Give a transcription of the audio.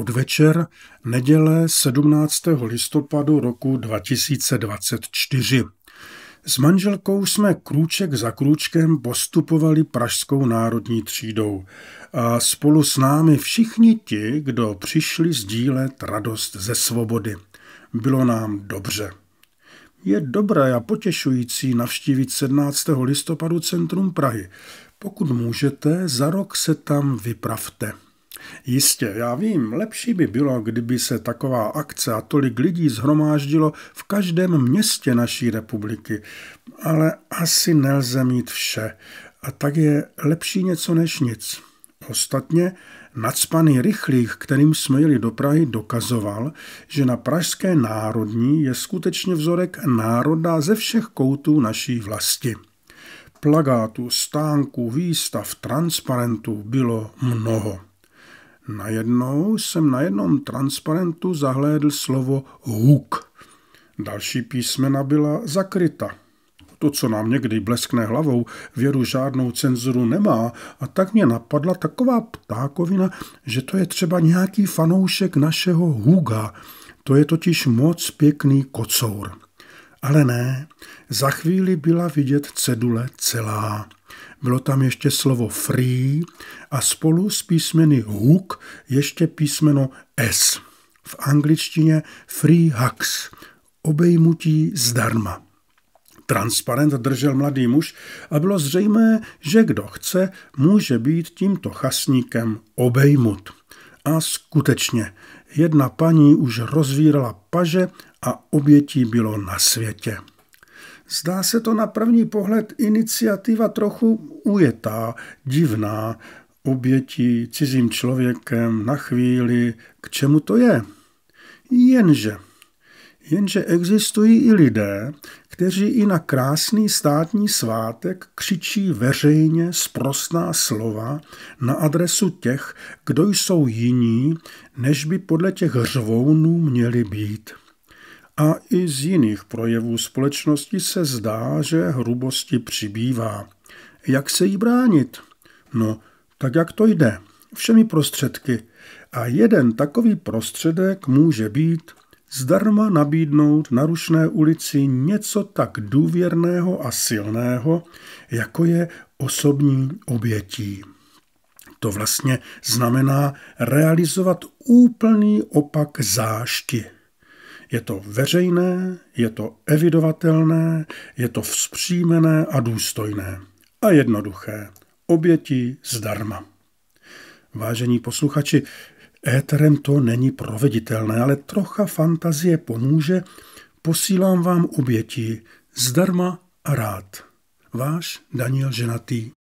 podvečer neděle 17. listopadu roku 2024. S manželkou jsme krůček za krůčkem postupovali pražskou národní třídou a spolu s námi všichni ti, kdo přišli sdílet radost ze svobody. Bylo nám dobře. Je dobré a potěšující navštívit 17. listopadu centrum Prahy. Pokud můžete, za rok se tam vypravte. Jistě, já vím, lepší by bylo, kdyby se taková akce a tolik lidí zhromáždilo v každém městě naší republiky, ale asi nelze mít vše a tak je lepší něco než nic. Ostatně nadspaný rychlých, kterým jsme jeli do Prahy, dokazoval, že na Pražské národní je skutečně vzorek národa ze všech koutů naší vlasti. Plagátů, stánků, výstav, transparentů bylo mnoho. Najednou jsem na jednom transparentu zahlédl slovo huk. Další písmena byla zakryta. To, co nám někdy bleskne hlavou, věru žádnou cenzuru nemá a tak mě napadla taková ptákovina, že to je třeba nějaký fanoušek našeho Huga. To je totiž moc pěkný kocour. Ale ne, za chvíli byla vidět cedule celá. Bylo tam ještě slovo free a spolu s písmeny hook ještě písmeno s. V angličtině free hugs, obejmutí zdarma. Transparent držel mladý muž a bylo zřejmé, že kdo chce, může být tímto chasníkem obejmut. A skutečně, jedna paní už rozvírala paže a obětí bylo na světě. Zdá se to na první pohled iniciativa trochu ujetá, divná, obětí cizím člověkem na chvíli, k čemu to je. Jenže, jenže existují i lidé, kteří i na krásný státní svátek křičí veřejně sprostná slova na adresu těch, kdo jsou jiní, než by podle těch řvounů měli být a i z jiných projevů společnosti se zdá, že hrubosti přibývá. Jak se jí bránit? No, tak jak to jde? Všemi prostředky. A jeden takový prostředek může být zdarma nabídnout na rušné ulici něco tak důvěrného a silného, jako je osobní obětí. To vlastně znamená realizovat úplný opak zášky. Je to veřejné, je to evidovatelné, je to vzpřímené a důstojné. A jednoduché. Oběti zdarma. Vážení posluchači, éterem to není proveditelné, ale trocha fantazie pomůže. Posílám vám oběti zdarma a rád. Váš Daniel Ženatý.